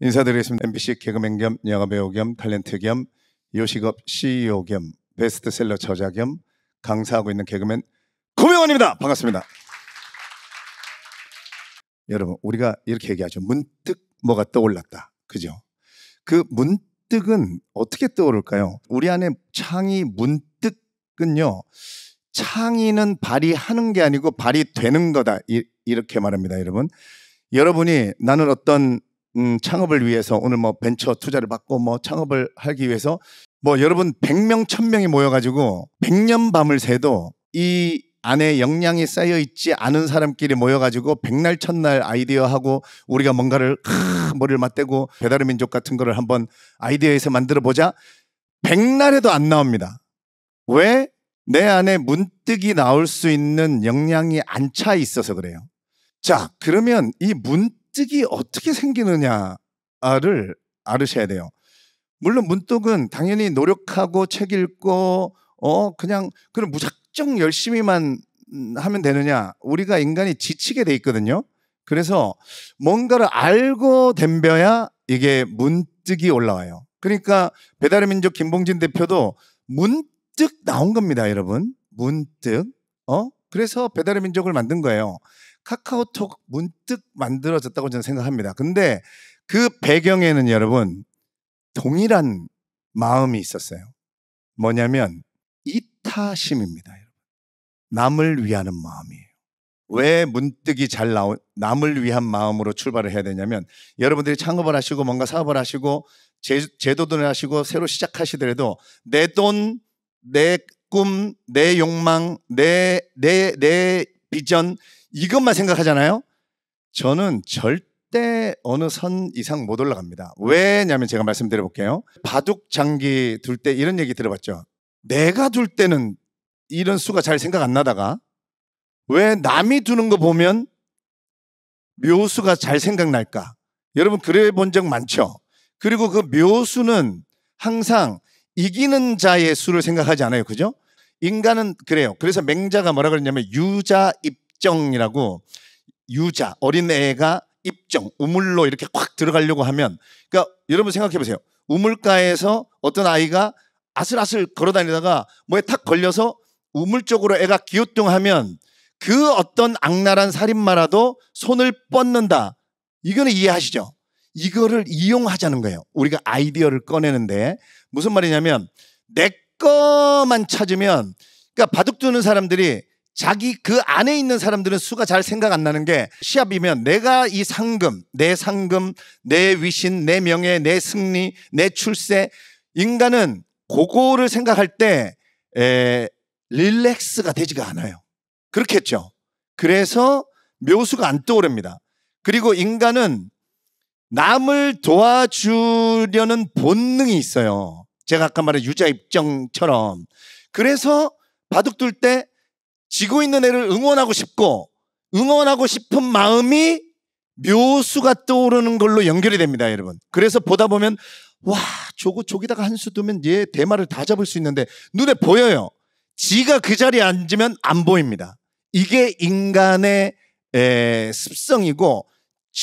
인사드리겠습니다. MBC 개그맨 겸 영화배우 겸 탤런트 겸 요식업 CEO 겸 베스트셀러 저자 겸 강사하고 있는 개그맨 고명원입니다. 반갑습니다. 여러분 우리가 이렇게 얘기하죠. 문득 뭐가 떠올랐다. 그죠? 그 문득은 어떻게 떠오를까요? 우리 안에 창이 문득은요. 창의는 발휘하는 게 아니고 발휘되는 거다. 이, 렇게 말합니다, 여러분. 여러분이 나는 어떤 음, 창업을 위해서 오늘 뭐 벤처 투자를 받고 뭐 창업을 하기 위해서 뭐 여러분 100명, 1000명이 모여가지고 100년 밤을 새도 이 안에 역량이 쌓여 있지 않은 사람끼리 모여가지고 1 0 0날 첫날 아이디어하고 우리가 뭔가를 크, 머리를 맞대고 배달의 민족 같은 거를 한번 아이디어에서 만들어 보자. 1 0 0날에도안 나옵니다. 왜? 내 안에 문득이 나올 수 있는 역량이 안 차 있어서 그래요. 자, 그러면 이 문득 문득이 어떻게 생기느냐를 알으셔야 돼요. 물론 문득은 당연히 노력하고 책 읽고 어 그냥 그런 무작정 열심히만 하면 되느냐 우리가 인간이 지치게 돼 있거든요. 그래서 뭔가를 알고 덤벼야 이게 문득이 올라와요. 그러니까 배달의 민족 김봉진 대표도 문득 나온 겁니다, 여러분. 문득. 어? 그래서 배달의 민족을 만든 거예요. 카카오톡 문득 만들어졌다고 저는 생각합니다. 근데 그 배경에는 여러분 동일한 마음이 있었어요. 뭐냐면 이타심입니다. 여러분. 남을 위하는 마음이에요. 왜 문득이 잘 나온 남을 위한 마음으로 출발을 해야 되냐면 여러분들이 창업을 하시고 뭔가 사업을 하시고 제, 제도도 하시고 새로 시작하시더라도 내 돈, 내 꿈, 내 욕망, 내 내, 내 비전 이것만 생각하잖아요. 저는 절대 어느 선 이상 못 올라갑니다. 왜냐면 제가 말씀드려 볼게요. 바둑 장기 둘 때 이런 얘기 들어봤죠. 내가 둘 때는 이런 수가 잘 생각 안 나다가 왜 남이 두는 거 보면 묘수가 잘 생각날까? 여러분 그래 본 적 많죠? 그리고 그 묘수는 항상 이기는 자의 수를 생각하지 않아요. 그죠? 인간은 그래요. 그래서 맹자가 뭐라 그랬냐면 유자 입 입정이라고 유자 어린 애가 입정 우물로 이렇게 꽉 들어가려고 하면 그러니까 여러분 생각해 보세요. 우물가에서 어떤 아이가 아슬아슬 걸어다니다가 뭐에 탁 걸려서 우물 쪽으로 애가 기우뚱하면 그 어떤 악랄한 살인마라도 손을 뻗는다. 이거는 이해하시죠? 이거를 이용하자는 거예요. 우리가 아이디어를 꺼내는데 무슨 말이냐면 내 거만 찾으면 그러니까 바둑 두는 사람들이 자기 그 안에 있는 사람들은 수가 잘 생각 안 나는 게 시합이면 내가 이 상금, 내 상금, 내 위신, 내 명예, 내 승리, 내 출세 인간은 그거를 생각할 때 에, 릴렉스가 되지가 않아요. 그렇겠죠. 그래서 묘수가 안 떠오릅니다. 그리고 인간은 남을 도와주려는 본능이 있어요. 제가 아까 말한 유자 입장처럼. 그래서 바둑 둘때 지고 있는 애를 응원하고 싶고 응원하고 싶은 마음이 묘수가 떠오르는 걸로 연결이 됩니다, 여러분. 그래서 보다 보면 와, 저거 저기다가 한 수 두면 얘 대마를 다 잡을 수 있는데 눈에 보여요. 지가 그 자리에 앉으면 안 보입니다. 이게 인간의 에, 습성이고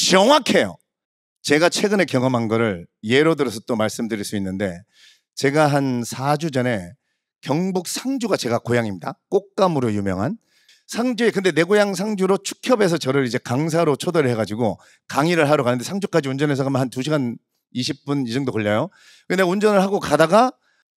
정확해요. 제가 최근에 경험한 거를 예로 들어서 또 말씀드릴 수 있는데 제가 한 4주 전에 경북 상주가 제가 고향입니다. 꽃감으로 유명한 상주에 근데 내 고향 상주로 축협에서 저를 이제 강사로 초대를 해가지고 강의를 하러 가는데 상주까지 운전해서 가면 한 2시간 20분 이 정도 걸려요. 근데 운전을 하고 가다가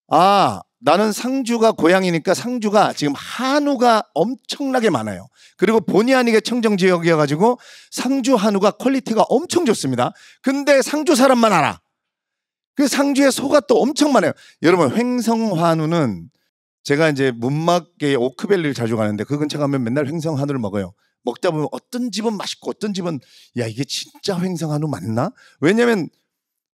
아 나는 상주가 고향이니까 상주가 지금 한우가 엄청나게 많아요. 그리고 본의 아니게 청정 지역이어가지고 상주 한우가 퀄리티가 엄청 좋습니다. 근데 상주 사람만 알아. 그 상주에 소가 또 엄청 많아요. 여러분 횡성한우는 제가 이제 문막계 오크밸리를 자주 가는데 그 근처 가면 맨날 횡성 한우를 먹어요. 먹다 보면 어떤 집은 맛있고 어떤 집은 야 이게 진짜 횡성 한우 맞나? 왜냐면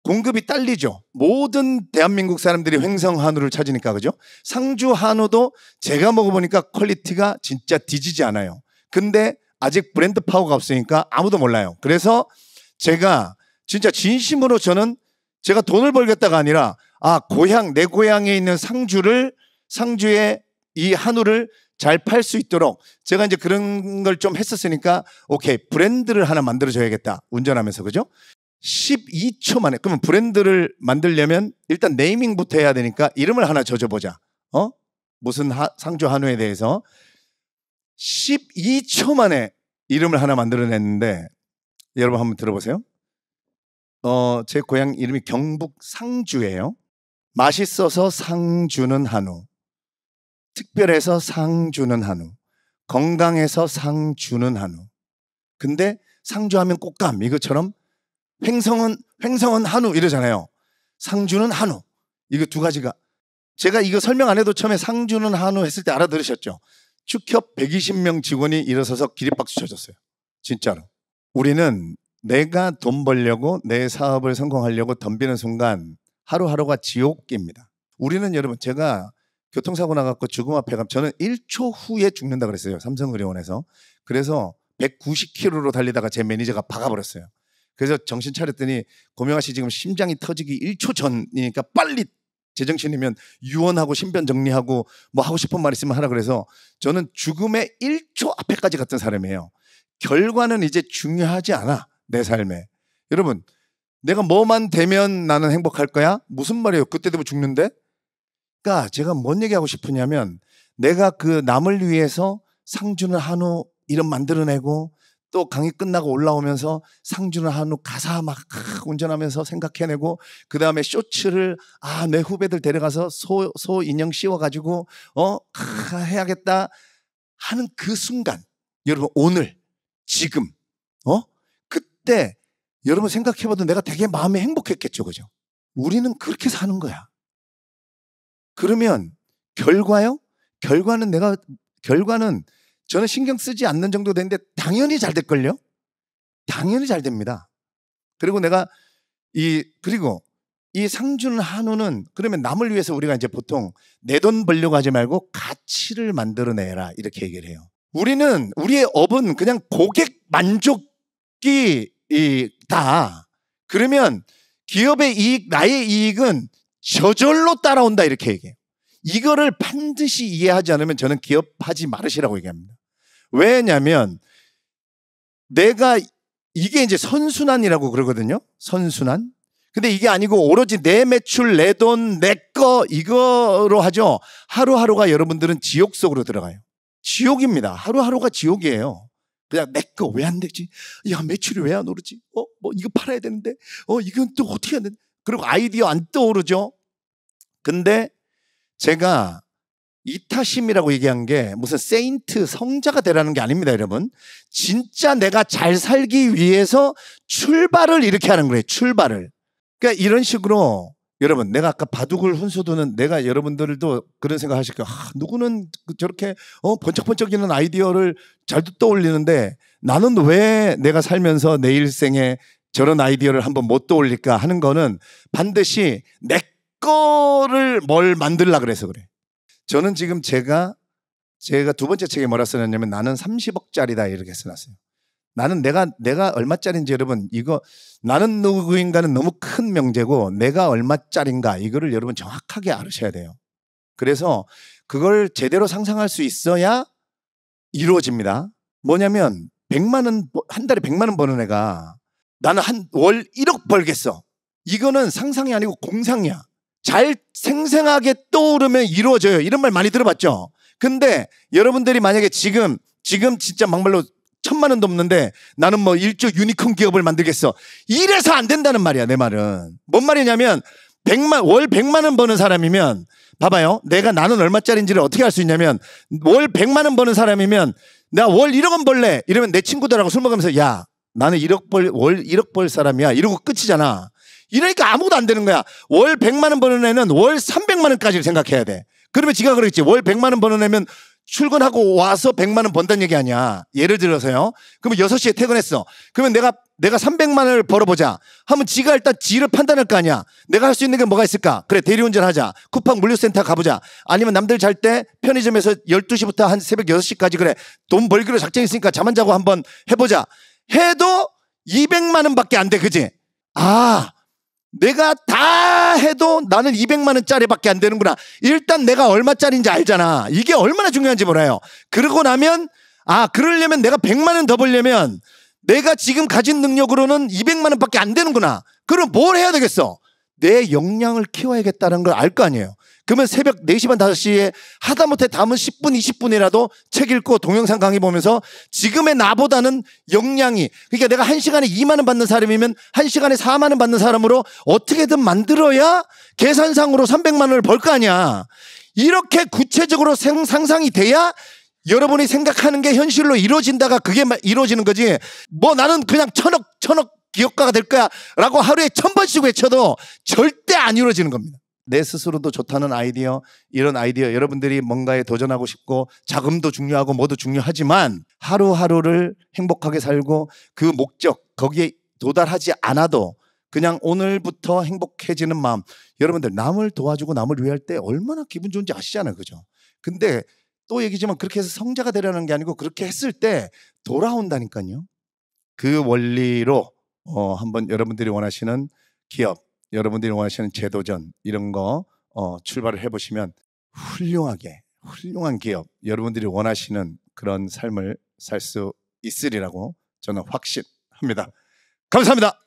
공급이 딸리죠. 모든 대한민국 사람들이 횡성 한우를 찾으니까 그죠? 상주 한우도 제가 먹어보니까 퀄리티가 진짜 뒤지지 않아요. 근데 아직 브랜드 파워가 없으니까 아무도 몰라요. 그래서 제가 진짜 진심으로 저는 제가 돈을 벌겠다가 아니라 아 고향 내 고향에 있는 상주를 상주의이 한우를 잘 팔 수 있도록 제가 이제 그런 걸 좀 했었으니까 오케이 브랜드를 하나 만들어 줘야겠다 운전하면서 그죠? 12초 만에 그러면 브랜드를 만들려면 일단 네이밍부터 해야 되니까 이름을 하나 젖어보자 어 무슨 하, 상주 한우에 대해서 12초 만에 이름을 하나 만들어냈는데 여러분 한번 들어보세요 어 제 고향 이름이 경북 상주예요 맛있어서 상주는 한우 특별해서 상 주는 한우, 건강해서 상 주는 한우. 근데 상주하면 꽃감 이것처럼 횡성은 횡성은 한우 이러잖아요. 상주는 한우. 이거 두 가지가 제가 이거 설명 안 해도 처음에 상주는 한우 했을 때 알아들으셨죠? 축협 120명 직원이 일어서서 기립박수 쳐줬어요. 진짜로. 우리는 내가 돈 벌려고 내 사업을 성공하려고 덤비는 순간 하루하루가 지옥입니다. 우리는 여러분 제가 교통사고 나갖고 죽음 앞에 가면 저는 1초 후에 죽는다 그랬어요. 삼성의료원에서. 그래서 190km로 달리다가 제 매니저가 박아버렸어요. 그래서 정신 차렸더니 고명아 씨 지금 심장이 터지기 1초 전이니까 빨리 제정신이면 유언하고 신변 정리하고 뭐 하고 싶은 말 있으면 하라 그래서 저는 죽음의 1초 앞에까지 갔던 사람이에요. 결과는 이제 중요하지 않아. 내 삶에. 여러분, 내가 뭐만 되면 나는 행복할 거야? 무슨 말이에요? 그때 되면 뭐 죽는데? 그러니까 제가 뭔 얘기하고 싶으냐면 내가 그 남을 위해서 상주는 한우 이름 만들어내고 또 강의 끝나고 올라오면서 상주는 한우 가사 막 운전하면서 생각해내고 그 다음에 쇼츠를 아 내 후배들 데려가서 소 소 인형 씌워가지고 어 아, 해야겠다 하는 그 순간 여러분 오늘 지금 어 그때 여러분 생각해봐도 내가 되게 마음이 행복했겠죠 그죠? 우리는 그렇게 사는 거야. 그러면 결과요? 결과는 내가 결과는 저는 신경 쓰지 않는 정도 되는데 당연히 잘 될걸요? 당연히 잘 됩니다. 그리고 내가 이 그리고 이 상준 한우는 그러면 남을 위해서 우리가 이제 보통 내 돈 벌려고 하지 말고 가치를 만들어내라 이렇게 얘기를 해요. 우리는 우리의 업은 그냥 고객 만족이 다. 그러면 기업의 이익, 나의 이익은 저절로 따라온다 이렇게 얘기해요. 이거를 반드시 이해하지 않으면 저는 기업하지 말으시라고 얘기합니다. 왜냐하면 내가 이게 이제 선순환이라고 그러거든요. 선순환. 근데 이게 아니고 오로지 내 매출, 내 돈, 내 거 이거로 하죠. 하루하루가 여러분들은 지옥 속으로 들어가요. 지옥입니다. 하루하루가 지옥이에요. 그냥 내 거 왜 안 되지? 야 매출이 왜 안 오르지? 어뭐 이거 팔아야 되는데, 어 이건 또 어떻게 해야 되는데? 그리고 아이디어 안 떠오르죠? 근데 제가 이타심이라고 얘기한 게 무슨 세인트 성자가 되라는 게 아닙니다, 여러분. 진짜 내가 잘 살기 위해서 출발을 이렇게 하는 거예요, 출발을. 그러니까 이런 식으로 여러분, 내가 아까 바둑을 훈수두는 내가 여러분들도 그런 생각 하실 거예요. 아, 누구는 저렇게 어, 번쩍번쩍이는 아이디어를 잘 떠올리는데 나는 왜 내가 살면서 내 일생에 저런 아이디어를 한번 못 떠올릴까 하는 거는 반드시 내 거를 뭘 만들라 그래서 그래. 저는 지금 제가 제가 두 번째 책에 뭐라 써놨냐면 나는 30억짜리다 이렇게 써놨어요. 나는 내가 내가 얼마짜리인지 여러분 이거 나는 누구인가는 너무 큰 명제고 내가 얼마짜리인가 이거를 여러분 정확하게 알으셔야 돼요. 그래서 그걸 제대로 상상할 수 있어야 이루어집니다. 뭐냐면 100만 원 한 달에 100만 원 버는 애가 나는 한 월 1억 벌겠어. 이거는 상상이 아니고 공상이야. 잘 생생하게 떠오르면 이루어져요. 이런 말 많이 들어봤죠? 근데 여러분들이 만약에 지금, 지금 진짜 막말로 천만 원도 없는데 나는 뭐 일조 유니콘 기업을 만들겠어. 이래서 안 된다는 말이야, 내 말은. 뭔 말이냐면, 100만, 월 100만 원 버는 사람이면, 봐봐요. 내가 나는 얼마짜리인지를 어떻게 알 수 있냐면, 월 100만 원 버는 사람이면, 나월 1억 원 벌래. 이러면 내 친구들하고 술 먹으면서, 야, 나는 1억 벌, 월 1억 벌 사람이야. 이러고 끝이잖아. 이러니까 아무도 안 되는 거야. 월 100만 원 버는 애는 월 300만 원까지를 생각해야 돼. 그러면 지가 그러겠지. 월 100만 원 버는 애면 출근하고 와서 100만 원 번다는 얘기 아니야. 예를 들어서요. 그러면 6시에 퇴근했어. 그러면 내가 내가 300만 원을 벌어보자. 하면 지가 일단 지를 판단할 거 아니야. 내가 할 수 있는 게 뭐가 있을까? 그래 대리운전 하자. 쿠팡 물류센터 가보자. 아니면 남들 잘 때 편의점에서 12시부터 한 새벽 6시까지 그래. 돈 벌기로 작정했으니까 잠 안 자고 한번 해보자. 해도 200만 원밖에 안 돼, 그지? 아, 내가 다 해도 나는 200만 원짜리밖에 안 되는구나. 일단 내가 얼마짜리인지 알잖아. 이게 얼마나 중요한지 몰라요. 그러고 나면 아, 그러려면 내가 100만 원 더 벌려면 내가 지금 가진 능력으로는 200만 원밖에 안 되는구나. 그럼 뭘 해야 되겠어? 내 역량을 키워야겠다는 걸 알 거 아니에요. 그러면 새벽 4시 반 5시에 하다못해 담은 10분 20분이라도 책 읽고 동영상 강의 보면서 지금의 나보다는 역량이 그러니까 내가 1시간에 2만 원 받는 사람이면 1시간에 4만 원 받는 사람으로 어떻게든 만들어야 계산상으로 300만 원을 벌 거 아니야. 이렇게 구체적으로 상상이 돼야 여러분이 생각하는 게 현실로 이루어진다가 그게 이루어지는 거지. 뭐 나는 그냥 천억 천억 기업가가 될 거야라고 하루에 천 번씩 외쳐도 절대 안 이루어지는 겁니다. 내 스스로도 좋다는 아이디어, 이런 아이디어 여러분들이 뭔가에 도전하고 싶고 자금도 중요하고 뭐도 중요하지만 하루하루를 행복하게 살고 그 목적 거기에 도달하지 않아도 그냥 오늘부터 행복해지는 마음. 여러분들 남을 도와주고 남을 위할 때 얼마나 기분 좋은지 아시잖아요. 그죠? 근데 또 얘기지만 그렇게 해서 성자가 되려는 게 아니고 그렇게 했을 때 돌아온다니까요. 그 원리로 어, 한번 여러분들이 원하시는 기업, 여러분들이 원하시는 제도전 이런 거 어, 출발을 해보시면 훌륭하게 훌륭한 기업 여러분들이 원하시는 그런 삶을 살 수 있으리라고 저는 확신합니다. 감사합니다.